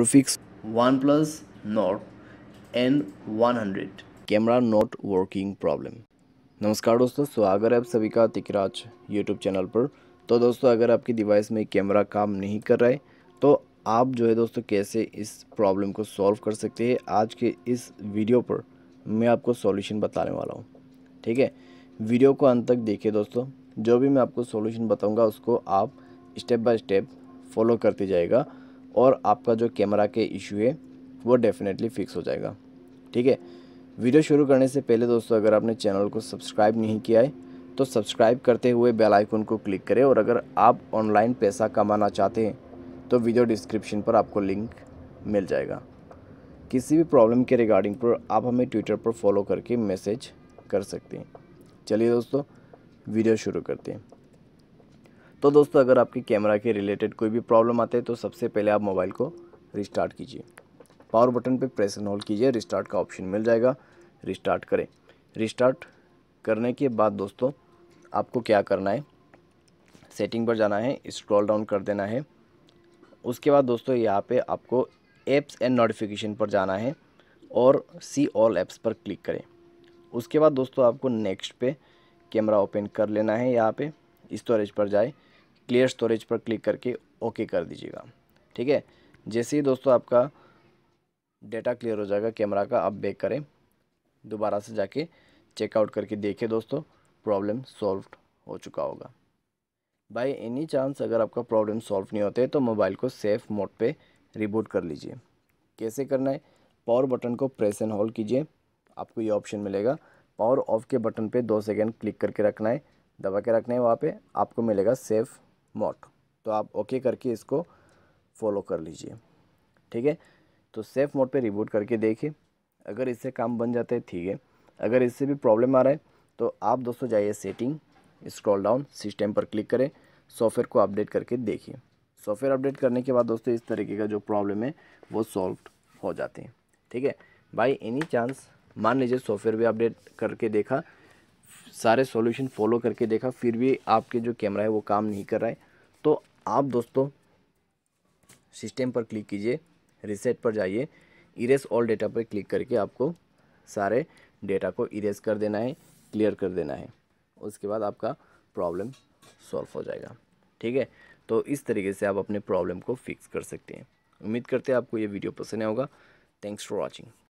और fix one plus note N one hundred camera not working problem नमस्कार दोस्तों स्वागत है आप सभी का तिकराज यूट्यूब चैनल पर तो दोस्तों अगर आपकी डिवाइस में कैमरा काम नहीं कर रहा है तो आप जो है दोस्तों कैसे इस प्रॉब्लम को सॉल्व कर सकते हैं आज के इस वीडियो पर मैं आपको सॉल्यूशन बताने वाला हूँ ठीक है वीडियो को अंत तक देखिए दोस्तों जो भी मैं आपको सॉल्यूशन बताऊंगा उसको आप स्टेप बाय स्टेप फॉलो करते जाएगा और आपका जो कैमरा के इशू है वो डेफिनेटली फिक्स हो जाएगा ठीक है वीडियो शुरू करने से पहले दोस्तों अगर आपने चैनल को सब्सक्राइब नहीं किया है तो सब्सक्राइब करते हुए बेल आइकन को क्लिक करें और अगर आप ऑनलाइन पैसा कमाना चाहते हैं तो वीडियो डिस्क्रिप्शन पर आपको लिंक मिल जाएगा किसी भी प्रॉब्लम के रिगार्डिंग पर आप हमें ट्विटर पर फॉलो करके मैसेज कर सकते हैं चलिए दोस्तों वीडियो शुरू करते हैं तो दोस्तों अगर आपके कैमरा के रिलेटेड कोई भी प्रॉब्लम आते है तो सबसे पहले आप मोबाइल को रिस्टार्ट कीजिए पावर बटन पे प्रेस एंड होल्ड कीजिए रिस्टार्ट का ऑप्शन मिल जाएगा रिस्टार्ट करें रिस्टार्ट करने के बाद दोस्तों आपको क्या करना है सेटिंग पर जाना है स्क्रॉल डाउन कर देना है उसके बाद दोस्तों यहाँ पे आपको एप्स एंड नोटिफिकेशन पर जाना है और सी ऑल एप्स पर क्लिक करें उसके बाद दोस्तों आपको नेक्स्ट पे कैमरा ओपन कर लेना है यहाँ पे स्टोरेज पर जाए क्लियर स्टोरेज पर क्लिक करके ओके कर दीजिएगा ठीक है जैसे ही दोस्तों आपका डेटा क्लियर हो जाएगा कैमरा का आप बैक करें दोबारा से जाके चेकआउट करके देखें दोस्तों प्रॉब्लम सॉल्व हो चुका होगा बाई एनी चांस अगर आपका प्रॉब्लम सॉल्व नहीं होते तो मोबाइल को सेफ मोड पे रिबूट कर लीजिए कैसे करना है पावर बटन को प्रेस एंड होल्ड कीजिए आपको ये ऑप्शन मिलेगा पावर ऑफ के बटन पे दो सेकेंड क्लिक करके रखना है दबा के रखने वहाँ पे आपको मिलेगा सेफ़ मोट तो आप ओके करके इसको फॉलो कर लीजिए ठीक है तो सेफ मोड पे रिबूट करके देखिए अगर इससे काम बन जाता है ठीक है अगर इससे भी प्रॉब्लम आ रहा है तो आप दोस्तों जाइए सेटिंग स्क्रॉल डाउन सिस्टम पर क्लिक करें सॉफ्टवेयर को अपडेट करके देखिए सॉफ्टवेयर अपडेट करने के बाद दोस्तों इस तरीके का जो प्रॉब्लम है वो सॉल्व हो जाते हैं ठीक है बाई एनी चांस मान लीजिए सॉफ्टवेयर भी अपडेट करके देखा सारे सॉल्यूशन फॉलो करके देखा फिर भी आपके जो कैमरा है वो काम नहीं कर रहा है तो आप दोस्तों सिस्टम पर क्लिक कीजिए रिसेट पर जाइए इरेस ऑल डेटा पर क्लिक करके आपको सारे डेटा को इरेस कर देना है क्लियर कर देना है उसके बाद आपका प्रॉब्लम सॉल्व हो जाएगा ठीक है तो इस तरीके से आप अपने प्रॉब्लम को फिक्स कर सकते हैं उम्मीद करते हैं आपको ये वीडियो पसंद आएगा थैंक्स फॉर वॉचिंग